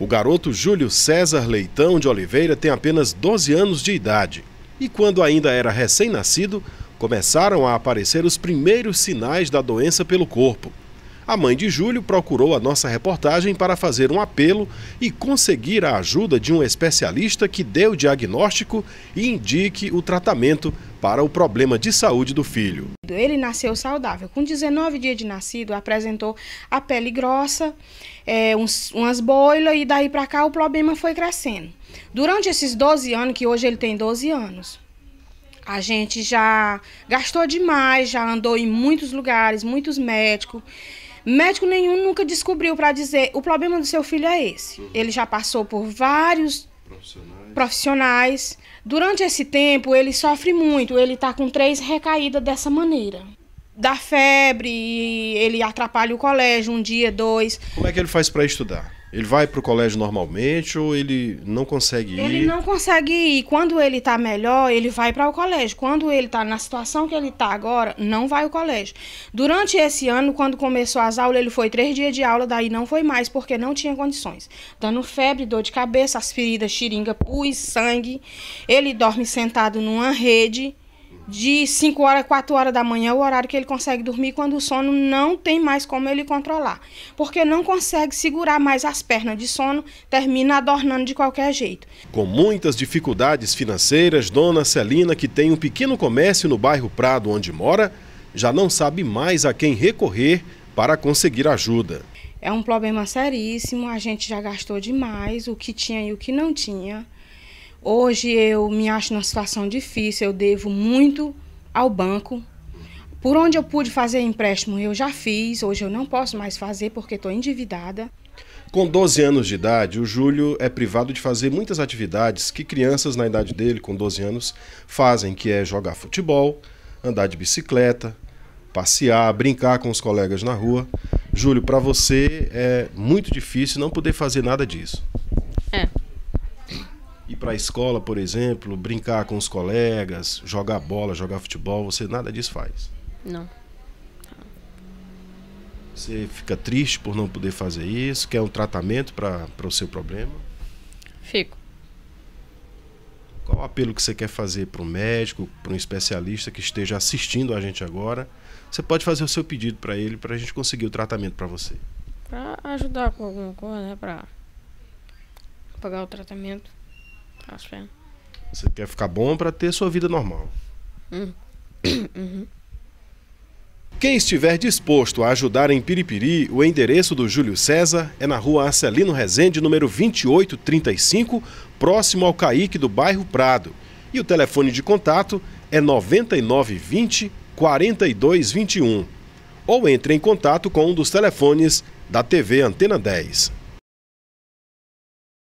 O garoto Júlio César Leitão de Oliveira tem apenas 12 anos de idade e, quando ainda era recém-nascido, começaram a aparecer os primeiros sinais da doença pelo corpo. A mãe de Júlio procurou a nossa reportagem para fazer um apelo e conseguir a ajuda de um especialista que dê o diagnóstico e indique o tratamento para o problema de saúde do filho. Ele nasceu saudável. Com 19 dias de nascido, apresentou a pele grossa, é, uns, umas boilas, e daí para cá o problema foi crescendo. Durante esses 12 anos, que hoje ele tem 12 anos, a gente já gastou demais, já andou em muitos lugares, muitos médicos. Médico nenhum nunca descobriu para dizer o problema do seu filho é esse. Uhum. Ele já passou por vários profissionais. profissionais. Durante esse tempo, ele sofre muito. Ele está com três recaídas dessa maneira. Da febre, ele atrapalha o colégio um dia, dois. Como é que ele faz para estudar? Ele vai para o colégio normalmente ou ele não consegue ir? Ele não consegue ir. Quando ele está melhor, ele vai para o colégio. Quando ele está na situação que ele está agora, não vai ao colégio. Durante esse ano, quando começou as aulas, ele foi três dias de aula, daí não foi mais, porque não tinha condições. Dando febre, dor de cabeça, as feridas, xiringa, pus, sangue. Ele dorme sentado numa rede de 5 horas, 4 horas da manhã, o horário que ele consegue dormir, quando o sono não tem mais como ele controlar. Porque não consegue segurar mais as pernas de sono, termina adornando de qualquer jeito. Com muitas dificuldades financeiras, dona Celina, que tem um pequeno comércio no bairro Prado onde mora, já não sabe mais a quem recorrer para conseguir ajuda. É um problema seríssimo, a gente já gastou demais, o que tinha e o que não tinha. Hoje eu me acho numa situação difícil, eu devo muito ao banco. Por onde eu pude fazer empréstimo, eu já fiz, hoje eu não posso mais fazer porque estou endividada. Com 12 anos de idade, o Júlio é privado de fazer muitas atividades que crianças na idade dele, com 12 anos, fazem, que é jogar futebol, andar de bicicleta, passear, brincar com os colegas na rua. Júlio, para você é muito difícil não poder fazer nada disso para a escola, por exemplo, brincar com os colegas, jogar bola, jogar futebol, você nada disso faz? Não. Você fica triste por não poder fazer isso? Quer um tratamento para o seu problema? Fico. Qual o apelo que você quer fazer para o médico, para um especialista que esteja assistindo a gente agora? Você pode fazer o seu pedido para ele para a gente conseguir o tratamento para você. Para ajudar com alguma coisa, né? Para pagar o tratamento. É. Você quer ficar bom para ter sua vida normal. Hum. Uhum. Quem estiver disposto a ajudar em Piripiri, o endereço do Júlio César é na rua Arcelino Rezende, número 2835, próximo ao Caíque do bairro Prado. E o telefone de contato é 9920 4221. Ou entre em contato com um dos telefones da TV Antena 10.